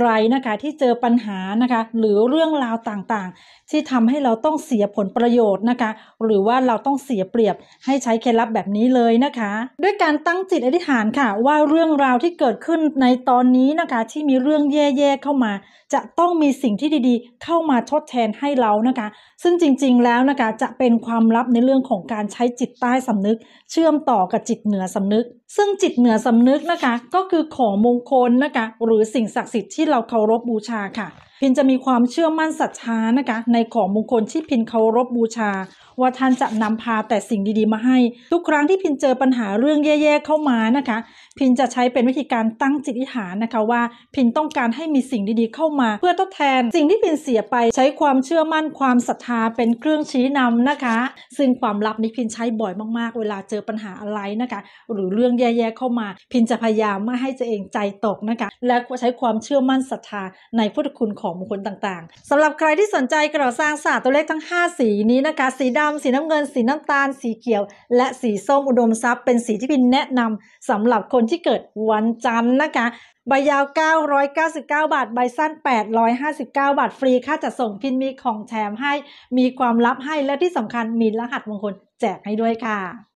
ใครนะคะที่เจอปัญหานะคะหรือเรื่องราวต่างๆ ที่ทำให้เราต้องเสียผลประโยชน์นะคะหรือว่าเราต้องเสียเปรียบให้ใช้เคล็ดลับแบบนี้เลยนะคะ ด้วยการตั้งจิตอธิษฐานค่ะ ว่าเรื่องราวที่เกิดขึ้นในตอนนี้นะคะที่มีเรื่องแย่ๆเข้ามา จะต้องมีสิ่งที่ดีๆ เข้ามาทดแทนให้เรานะคะ ซึ่งจริงๆแล้วนะคะจะเป็นความลับในเรื่องของการใช้จิตใต้สำนึก เชื่อมต่อกับจิตเหนือสำนึก ซึ่งจิตเหนือสำนึกนะคะ ก็คือของมงคลนะคะหรือสิ่งศักดิ์สิทธิ์ที่เราเคารพบบูชาค่ะ พินจะมีความเชื่อมั่นศรัทธานะคะในของมงคลที่พินเคารพบบูชา ว่าท่านจะนำพาแต่สิ่งดี ๆมาให้ ทุกครั้งที่พินเจอปัญหาเรื่องแย่ๆ เข้ามานะคะ พินจะใช้เป็นวิธีการตั้งจิตอิฐานนะคะว่าพินต้องการให้มีสิ่งดีๆเข้ามา เพื่อทดแทนสิ่งที่พินเสียไปใช้ความเชื่อมั่น ความศรัทธาเป็นเครื่องชี้นำนะคะ ซึ่งความลับนี้พินใช้บ่อยมาก ๆ เวลาเจอปัญหาอะไรนะคะหรือเรื่องแย่ๆเข้ามา พินจะพยายามไม่ให้ตัวเองใจตกนะคะและใช้ความเชื่อมั่นั่นศรัทธาในพุทธคุณของมงคลต่างๆ สำหรับใครที่สนใจกระดาษสร้างศาสตร์ตัวเลขทั้ง 5 สีนี้นะคะ สีดำสีน้ำเงินสีน้ำตาล สีเขียว และสีส้มอุดมทรัพย์เป็นสีที่พินแนะนำ สำหรับคนที่เกิดวันจันทร์นะคะใบยาว 999 บาทใบสั้น 859 บาทฟรีค่าจัดส่งพินมีของแถมให้มีความลับให้และที่สำคัญมีรหัสมงคลแจกให้ด้วยค่ะ